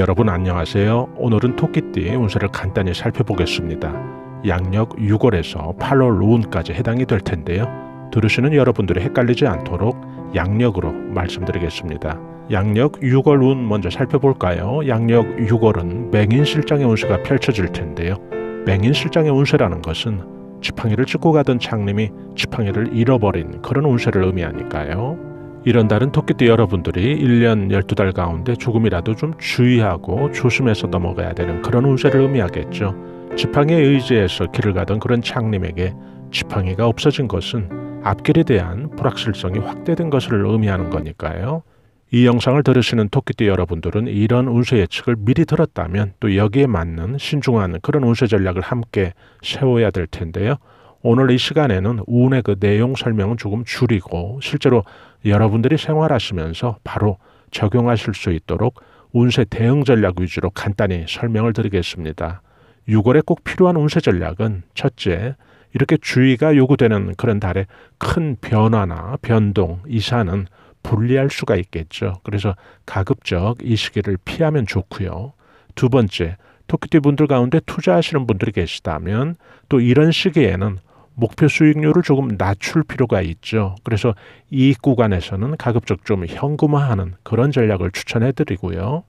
여러분 안녕하세요. 오늘은 토끼띠의 운세를 간단히 살펴보겠습니다. 양력 6월에서 8월 운까지 해당이 될 텐데요. 들으시는 여러분들이 헷갈리지 않도록 양력으로 말씀드리겠습니다. 양력 6월 운 먼저 살펴볼까요? 양력 6월은 맹인실장의 운세가 펼쳐질 텐데요. 맹인실장의 운세라는 것은 지팡이를 짚고 가던 장님이 지팡이를 잃어버린 그런 운세를 의미하니까요. 이런 다른 토끼띠 여러분들이 1년 12달 가운데 조금이라도 좀 주의하고 조심해서 넘어가야 되는 그런 운세를 의미하겠죠. 지팡이에 의지에서 길을 가던 그런 장님에게 지팡이가 없어진 것은 앞길에 대한 불확실성이 확대된 것을 의미하는 거니까요. 이 영상을 들으시는 토끼띠 여러분들은 이런 운세 예측을 미리 들었다면 또 여기에 맞는 신중한 그런 운세 전략을 함께 세워야 될 텐데요. 오늘 이 시간에는 운의그 내용 설명은 조금 줄이고 실제로 여러분들이 생활하시면서 바로 적용하실 수 있도록 운세 대응 전략 위주로 간단히 설명을 드리겠습니다. 6월에 꼭 필요한 운세 전략은 첫째, 이렇게 주의가 요구되는 그런 달에 큰 변화나 변동, 이사는 불리할 수가 있겠죠. 그래서 가급적 이 시기를 피하면 좋고요. 두 번째, 토끼띠 분들 가운데 투자하시는 분들이 계시다면 또 이런 시기에는 목표 수익률을 조금 낮출 필요가 있죠. 그래서 이 구간에서는 가급적 좀 현금화하는 그런 전략을 추천해 드리고요.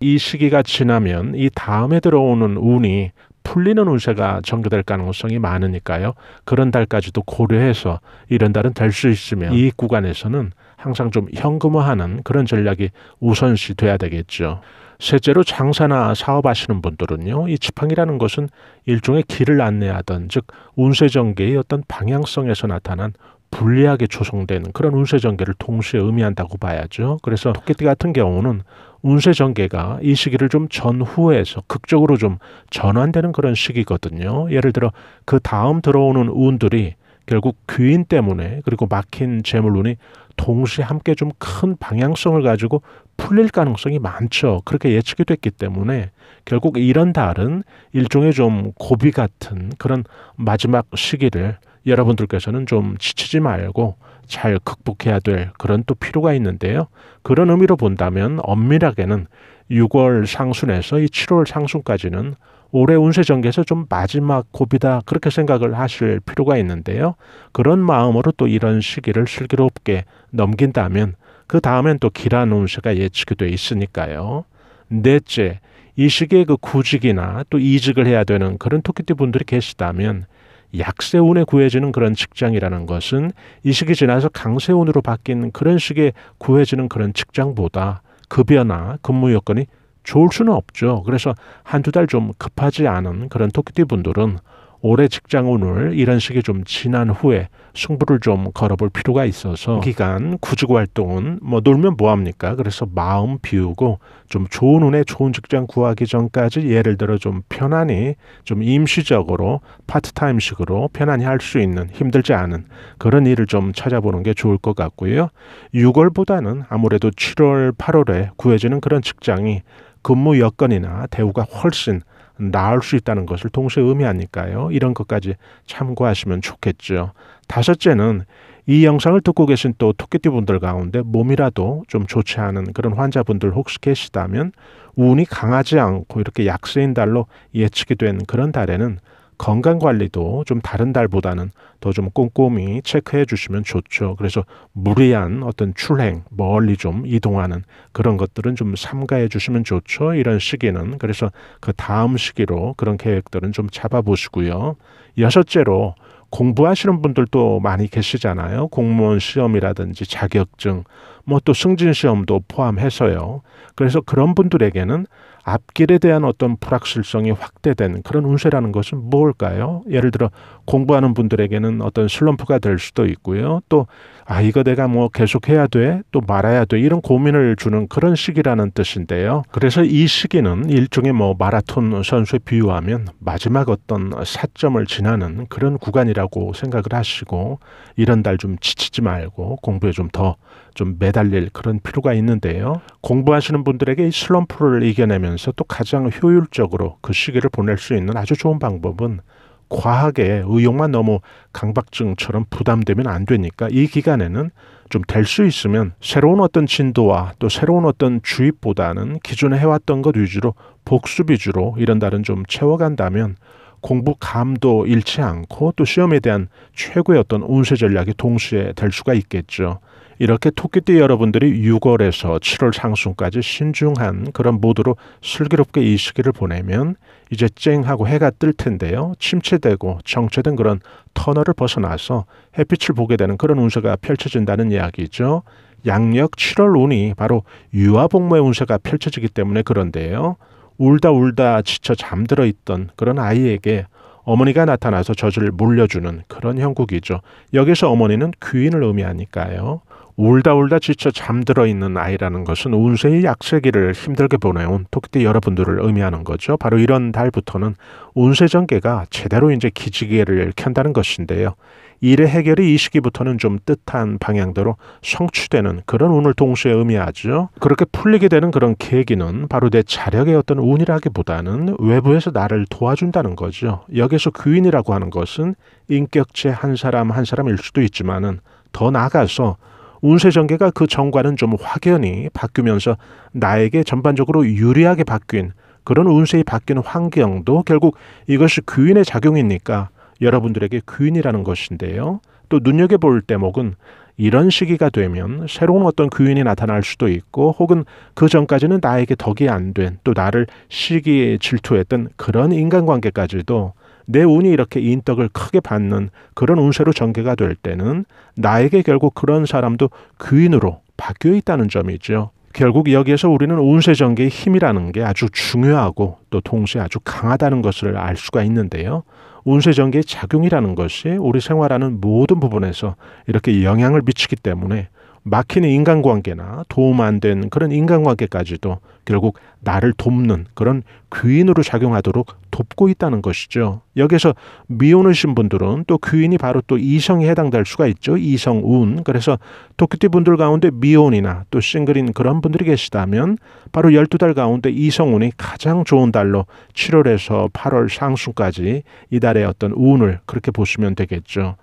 이 시기가 지나면 이 다음에 들어오는 운이 풀리는 운세가 전개될 가능성이 많으니까요. 그런 달까지도 고려해서 이런 달은 될 수 있으면 이 구간에서는 항상 좀 현금화하는 그런 전략이 우선시 돼야 되겠죠. 셋째로 장사나 사업하시는 분들은요, 이 지팡이라는 것은 일종의 길을 안내하던 즉 운세전개의 어떤 방향성에서 나타난 불리하게 조성된 그런 운세전개를 동시에 의미한다고 봐야죠. 그래서 토끼띠 같은 경우는 운세전개가 이 시기를 좀 전후에서 극적으로 좀 전환되는 그런 시기거든요. 예를 들어 그 다음 들어오는 운들이 결국 귀인 때문에 그리고 막힌 재물운이 동시에 함께 좀 큰 방향성을 가지고 풀릴 가능성이 많죠. 그렇게 예측이 됐기 때문에 결국 이런 달은 일종의 좀 고비 같은 그런 마지막 시기를 여러분들께서는 좀 지치지 말고 잘 극복해야 될 그런 또 필요가 있는데요. 그런 의미로 본다면 엄밀하게는 6월 상순에서 이 7월 상순까지는 올해 운세전개에서좀 마지막 고비다 그렇게 생각을 하실 필요가 있는데요. 그런 마음으로 또 이런 시기를 슬기롭게 넘긴다면 그 다음엔 또 기란 운세가 예측이 돼 있으니까요. 넷째, 이 시기에 그 구직이나 또 이직을 해야 되는 그런 토끼띠 분들이 계시다면 약세운에 구해지는 그런 직장이라는 것은 이 시기 지나서 강세운으로 바뀐 그런 시기에 구해지는 그런 직장보다 급여나 근무 여건이 좋을 수는 없죠. 그래서 한두 달 좀 급하지 않은 그런 토끼띠 분들은 올해 직장 운을 이런 식의좀 지난 후에 승부를 좀 걸어볼 필요가 있어서 기간 구직 활동은 뭐 놀면 뭐합니까? 그래서 마음 비우고 좀 좋은 운에 좋은 직장 구하기 전까지 예를 들어 좀 편안히 좀 임시적으로 파트타임식으로 편안히 할 수 있는 힘들지 않은 그런 일을 좀 찾아보는 게 좋을 것 같고요. 6월보다는 아무래도 7월, 8월에 구해지는 그런 직장이 근무 여건이나 대우가 훨씬 나을 수 있다는 것을 동시에 의미하니까요. 이런 것까지 참고하시면 좋겠죠. 다섯째는 이 영상을 듣고 계신 또 토끼띠 분들 가운데 몸이라도 좀 좋지 않은 그런 환자분들 혹시 계시다면 운이 강하지 않고 이렇게 약세인 달로 예측이 된 그런 달에는 건강 관리도 좀 다른 달보다는 더 좀 꼼꼼히 체크해 주시면 좋죠. 그래서 무리한 어떤 출행, 멀리 좀 이동하는 그런 것들은 좀 삼가해 주시면 좋죠. 이런 시기는. 그래서 그 다음 시기로 그런 계획들은 좀 잡아보시고요. 여섯째로 공부하시는 분들도 많이 계시잖아요. 공무원 시험이라든지 자격증, 뭐 또 승진 시험도 포함해서요. 그래서 그런 분들에게는 앞길에 대한 어떤 불확실성이 확대된 그런 운세라는 것은 뭘까요? 예를 들어 공부하는 분들에게는 어떤 슬럼프가 될 수도 있고요. 또 아 이거 내가 뭐 계속 해야 돼? 또 말아야 돼? 이런 고민을 주는 그런 시기라는 뜻인데요. 그래서 이 시기는 일종의 뭐 마라톤 선수에 비유하면 마지막 어떤 사점을 지나는 그런 구간이라고 생각을 하시고 이런 달 좀 지치지 말고 공부에 좀더 좀 매달릴 그런 필요가 있는데요. 공부하시는 분들에게 이 슬럼프를 이겨내면서 또 가장 효율적으로 그 시기를 보낼 수 있는 아주 좋은 방법은 과하게 의욕만 너무 강박증처럼 부담되면 안 되니까 이 기간에는 좀 될 수 있으면 새로운 어떤 진도와 또 새로운 어떤 주입보다는 기존에 해왔던 것 위주로 복습 위주로 이런 날은 좀 채워간다면 공부 감도 잃지 않고 또 시험에 대한 최고의 어떤 운세 전략이 동시에 될 수가 있겠죠. 이렇게 토끼띠 여러분들이 6월에서 7월 상순까지 신중한 그런 모드로 슬기롭게 이 시기를 보내면 이제 쨍하고 해가 뜰 텐데요. 침체되고 정체된 그런 터널을 벗어나서 햇빛을 보게 되는 그런 운세가 펼쳐진다는 이야기죠. 양력 7월 운이 바로 유아복무의 운세가 펼쳐지기 때문에 그런데요. 울다 울다 지쳐 잠들어 있던 그런 아이에게 어머니가 나타나서 젖을 물려주는 그런 형국이죠. 여기서 어머니는 귀인을 의미하니까요. 울다 울다 지쳐 잠들어 있는 아이라는 것은 운세의 약세기를 힘들게 보내온 토끼띠 여러분들을 의미하는 거죠. 바로 이런 달부터는 운세 전개가 제대로 이제 기지개를 켠다는 것인데요. 일의 해결이 이 시기부터는 좀 뜻한 방향대로 성취되는 그런 운을 동시에 의미하죠. 그렇게 풀리게 되는 그런 계기는 바로 내 자력의 어떤 운이라기보다는 외부에서 나를 도와준다는 거죠. 여기서 귀인이라고 하는 것은 인격체 한 사람 한 사람일 수도 있지만은 더 나아가서 운세 전개가 그 전과는 좀 확연히 바뀌면서 나에게 전반적으로 유리하게 바뀐 그런 운세의 바뀐 환경도 결국 이것이 귀인의 작용이니까 여러분들에게 귀인이라는 것인데요. 또 눈여겨볼 대목은 이런 시기가 되면 새로운 어떤 귀인이 나타날 수도 있고 혹은 그 전까지는 나에게 덕이 안 된 또 나를 시기에 질투했던 그런 인간관계까지도 내 운이 이렇게 인덕을 크게 받는 그런 운세로 전개가 될 때는 나에게 결국 그런 사람도 귀인으로 바뀌어 있다는 점이죠. 결국 여기에서 우리는 운세 전개의 힘이라는 게 아주 중요하고 또 동시에 아주 강하다는 것을 알 수가 있는데요. 운세 전개의 작용이라는 것이 우리 생활하는 모든 부분에서 이렇게 영향을 미치기 때문에 막히는 인간관계나 도움 안 된 그런 인간관계까지도 결국 나를 돕는 그런 귀인으로 작용하도록 돕고 있다는 것이죠. 여기서 미혼이신 분들은 또 귀인이 바로 또 이성에 해당될 수가 있죠. 이성 운. 그래서 토끼띠 분들 가운데 미혼이나 또 싱글인 그런 분들이 계시다면 바로 12달 가운데 이성 운이 가장 좋은 달로 7월에서 8월 상순까지 이달의 어떤 운을 그렇게 보시면 되겠죠.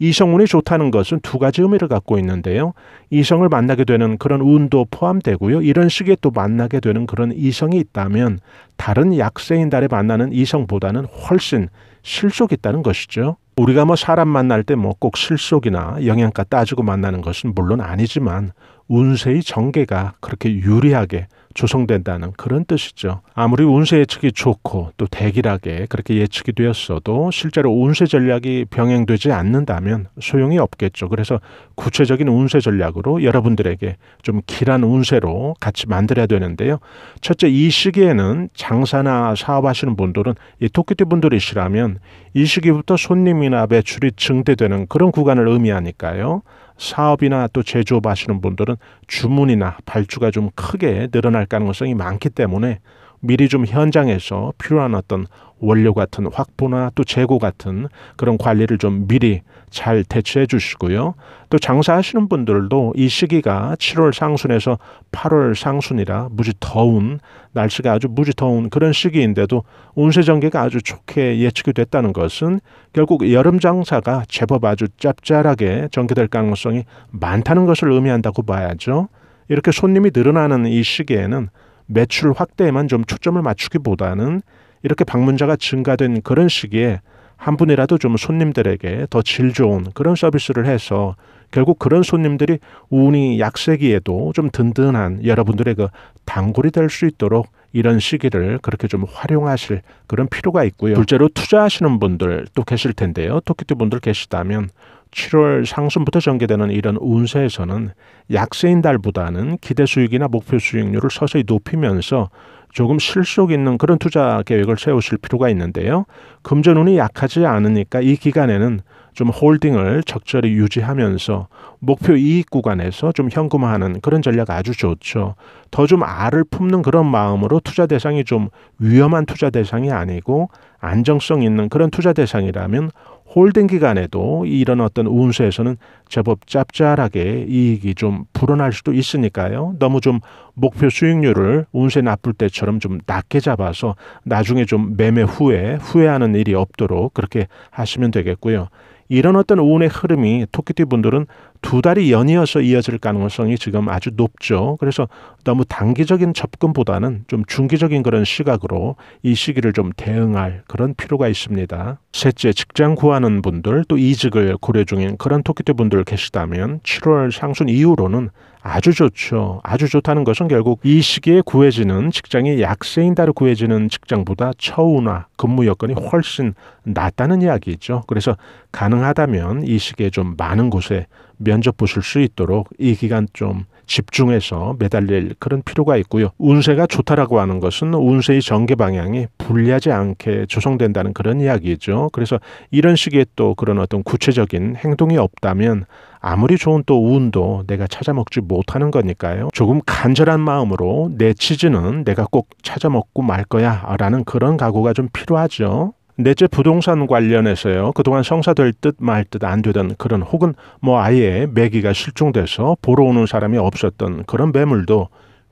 이성운이 좋다는 것은 두 가지 의미를 갖고 있는데요. 이성을 만나게 되는 그런 운도 포함되고요. 이런 식의 또 만나게 되는 그런 이성이 있다면 다른 약세인 달에 만나는 이성보다는 훨씬 실속 있다는 것이죠. 우리가 뭐 사람 만날 때 뭐 꼭 실속이나 영양가 따지고 만나는 것은 물론 아니지만 운세의 전개가 그렇게 유리하게 조성된다는 그런 뜻이죠. 아무리 운세 예측이 좋고 또 대길하게 그렇게 예측이 되었어도 실제로 운세 전략이 병행되지 않는다면 소용이 없겠죠. 그래서 구체적인 운세 전략으로 여러분들에게 좀 길한 운세로 같이 만들어야 되는데요. 첫째 이 시기에는 장사나 사업하시는 분들은 이 토끼띠 분들이시라면 이 시기부터 손님이나 매출이 증대되는 그런 구간을 의미하니까요. 사업이나 또 제조업 하시는 분들은 주문이나 발주가 좀 크게 늘어날 가능성이 많기 때문에 미리 좀 현장에서 필요한 어떤 원료 같은 확보나 또 재고 같은 그런 관리를 좀 미리 잘 대처해 주시고요. 또 장사하시는 분들도 이 시기가 7월 상순에서 8월 상순이라 무지 더운 날씨가 아주 무지 더운 그런 시기인데도 운세 전개가 아주 좋게 예측이 됐다는 것은 결국 여름 장사가 제법 아주 짭짤하게 전개될 가능성이 많다는 것을 의미한다고 봐야죠. 이렇게 손님이 늘어나는 이 시기에는 매출 확대에만 좀 초점을 맞추기보다는 이렇게 방문자가 증가된 그런 시기에 한 분이라도 좀 손님들에게 더 질 좋은 그런 서비스를 해서 결국 그런 손님들이 운이 약세기에도 좀 든든한 여러분들의 그 단골이 될 수 있도록 이런 시기를 그렇게 좀 활용하실 그런 필요가 있고요. 둘째로 투자하시는 분들 또 계실 텐데요. 토끼띠 분들 계시다면 7월 상순부터 전개되는 이런 운세에서는 약세인 달보다는 기대 수익이나 목표 수익률을 서서히 높이면서 조금 실속 있는 그런 투자 계획을 세우실 필요가 있는데요. 금전운이 약하지 않으니까 이 기간에는 좀 홀딩을 적절히 유지하면서 목표 이익 구간에서 좀 현금화하는 그런 전략 아주 좋죠. 더 좀 알을 품는 그런 마음으로 투자 대상이 좀 위험한 투자 대상이 아니고 안정성 있는 그런 투자 대상이라면 홀딩 기간에도 이런 어떤 운수에서는 제법 짭짤하게 이익이 좀 불어날 수도 있으니까요. 너무 좀 목표 수익률을 운세 나쁠 때처럼 좀 낮게 잡아서 나중에 좀 매매 후에 후회하는 일이 없도록 그렇게 하시면 되겠고요. 이런 어떤 운의 흐름이 토끼띠 분들은 두 달이 연이어서 이어질 가능성이 지금 아주 높죠. 그래서 너무 단기적인 접근보다는 좀 중기적인 그런 시각으로 이 시기를 좀 대응할 그런 필요가 있습니다. 셋째, 직장 구하는 분들 또 이직을 고려 중인 그런 토끼띠 분들 계시다면 7월 상순 이후로는 아주 좋죠. 아주 좋다는 것은 결국 이 시기에 구해지는 직장이 약세인 달에 구해지는 직장보다 처우나 근무 여건이 훨씬 낫다는 이야기죠. 그래서 가능하다면 이 시기에 좀 많은 곳에 면접 보실 수 있도록 이 기간 좀 집중해서 매달릴 그런 필요가 있고요. 운세가 좋다라고 하는 것은 운세의 전개 방향이 불리하지 않게 조성된다는 그런 이야기죠. 그래서 이런 식의 또 그런 어떤 구체적인 행동이 없다면 아무리 좋은 또 운도 내가 찾아먹지 못하는 거니까요. 조금 간절한 마음으로 내 치즈는 내가 꼭 찾아먹고 말 거야 라는 그런 각오가 좀 필요하죠. 넷째 부동산 관련해서요. 그동안 성사될 듯 말 듯 안 되던 그런 혹은 뭐 아예 매기가 실종돼서 보러 오는 사람이 없었던 그런 매물도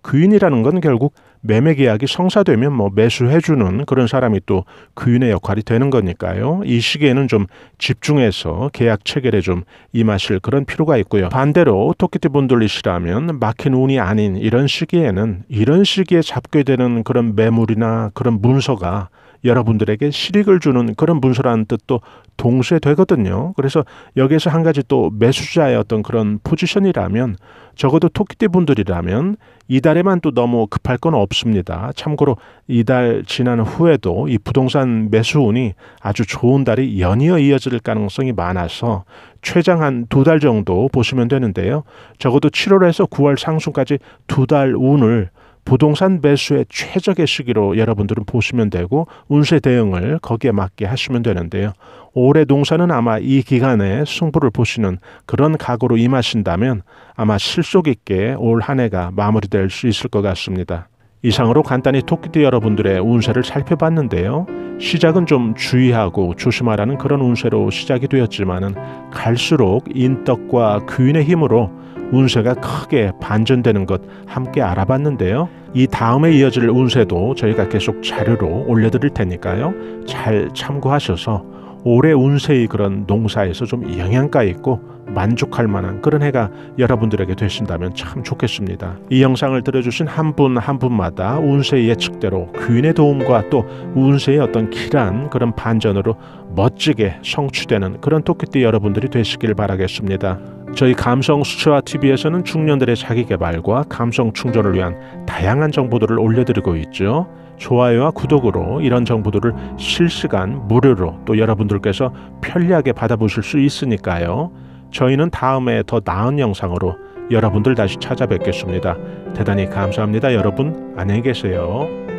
귀인이라는 건 결국 매매 계약이 성사되면 뭐 매수해주는 그런 사람이 또 귀인의 역할이 되는 거니까요. 이 시기에는 좀 집중해서 계약 체결에 좀 임하실 그런 필요가 있고요. 반대로 토끼띠 분들이시라면 막힌 운이 아닌 이런 시기에는 이런 시기에 잡게 되는 그런 매물이나 그런 문서가 여러분들에게 실익을 주는 그런 문서라는 뜻도 동시에 되거든요. 그래서 여기에서 한 가지 또 매수자의 어떤 그런 포지션이라면 적어도 토끼띠 분들이라면 이달에만 또 너무 급할 건 없습니다. 참고로 이달 지난 후에도 이 부동산 매수운이 아주 좋은 달이 연이어 이어질 가능성이 많아서 최장 한 두 달 정도 보시면 되는데요. 적어도 7월에서 9월 상순까지 두 달 운을 부동산 매수의 최적의 시기로 여러분들은 보시면 되고 운세 대응을 거기에 맞게 하시면 되는데요. 올해 동사는 아마 이 기간에 승부를 보시는 그런 각오로 임하신다면 아마 실속 있게 올 한 해가 마무리될 수 있을 것 같습니다. 이상으로 간단히 토끼띠 여러분들의 운세를 살펴봤는데요. 시작은 좀 주의하고 조심하라는 그런 운세로 시작이 되었지만은 갈수록 인덕과 귀인의 힘으로 운세가 크게 반전되는 것 함께 알아봤는데요. 이 다음에 이어질 운세도 저희가 계속 자료로 올려드릴 테니까요. 잘 참고하셔서 올해 운세의 그런 농사에서 좀 영향가 있고 만족할 만한 그런 해가 여러분들에게 되신다면 참 좋겠습니다. 이 영상을 들어주신 한 분한 한 분마다 운세의 예측대로 귀인의 도움과 또 운세의 어떤 길한 그런 반전으로 멋지게 성취되는 그런 토끼띠 여러분들이 되시길 바라겠습니다. 저희 감성 수채화 TV에서는 중년들의 자기 개발과 감성 충전을 위한 다양한 정보들을 올려드리고 있죠. 좋아요와 구독으로 이런 정보들을 실시간 무료로 또 여러분들께서 편리하게 받아보실 수 있으니까요. 저희는 다음에 더 나은 영상으로 여러분들 다시 찾아뵙겠습니다. 대단히 감사합니다. 여러분 안녕히 계세요.